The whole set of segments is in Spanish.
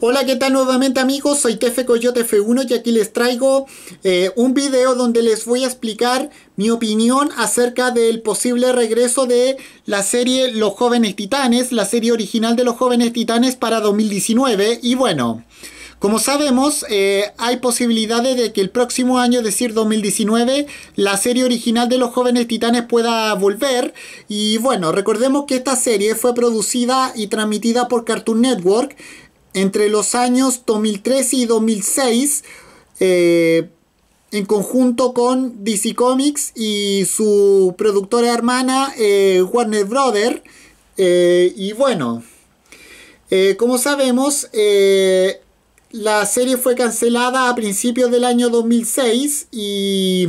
Hola, ¿qué tal nuevamente amigos? Soy Tefe Coyote F1 y aquí les traigo eh, un video donde les voy a explicar mi opinión acerca del posible regreso de la serie Los Jóvenes Titanes, la serie original de Los Jóvenes Titanes para 2019 y bueno... Como sabemos, eh, hay posibilidades de que el próximo año, es decir 2019, la serie original de los jóvenes titanes pueda volver. Y bueno, recordemos que esta serie fue producida y transmitida por Cartoon Network entre los años 2003 y 2006, eh, en conjunto con DC Comics y su productora hermana eh, Warner Brother. Eh, y bueno, como sabemos, la serie fue cancelada a principios del año 2006 y,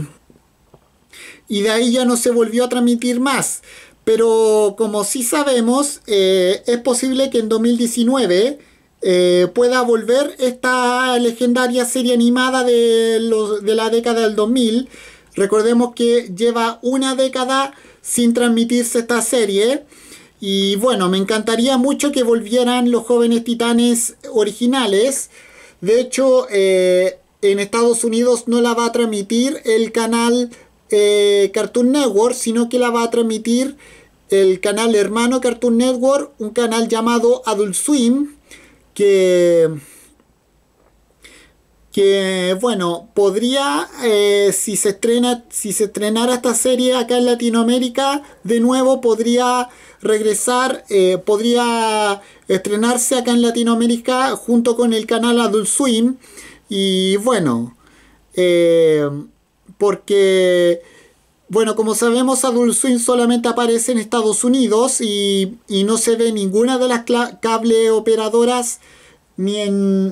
y de ahí ya no se volvió a transmitir más. Pero como sí sabemos, es posible que en 2019 eh, pueda volver esta legendaria serie animada de, la década del 2000. Recordemos que lleva una década sin transmitirse esta serie. Y bueno, me encantaría mucho que volvieran los jóvenes titanes originales. De hecho, eh, en Estados Unidos no la va a transmitir el canal eh, Cartoon Network, sino que la va a transmitir el canal hermano Cartoon Network, un canal llamado Adult Swim, que bueno, podría, eh, si, se estrena, si se estrenara esta serie acá en Latinoamérica, de nuevo podría regresar, eh, podría estrenarse acá en Latinoamérica junto con el canal Adult Swim. Y bueno, eh, porque bueno, como sabemos, Adult Swim solamente aparece en Estados Unidos y, no se ve ninguna de las cable operadoras ni,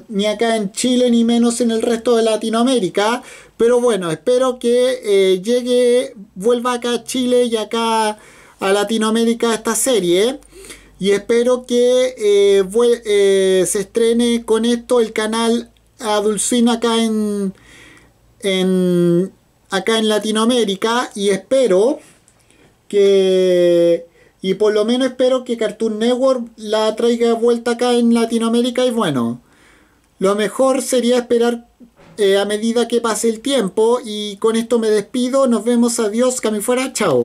ni acá en Chile ni menos en el resto de Latinoamérica. Pero bueno, espero que eh, llegue, vuelva acá a Chile y acá a Latinoamérica esta serie. Y espero que eh, eh, se estrene con esto el canal Adult Swim acá en, en acá en Latinoamérica y espero que... Y por lo menos espero que Cartoon Network la traiga vuelta acá en Latinoamérica y bueno, lo mejor sería esperar eh, a medida que pase el tiempo y con esto me despido, nos vemos, adiós, que fuera, chao.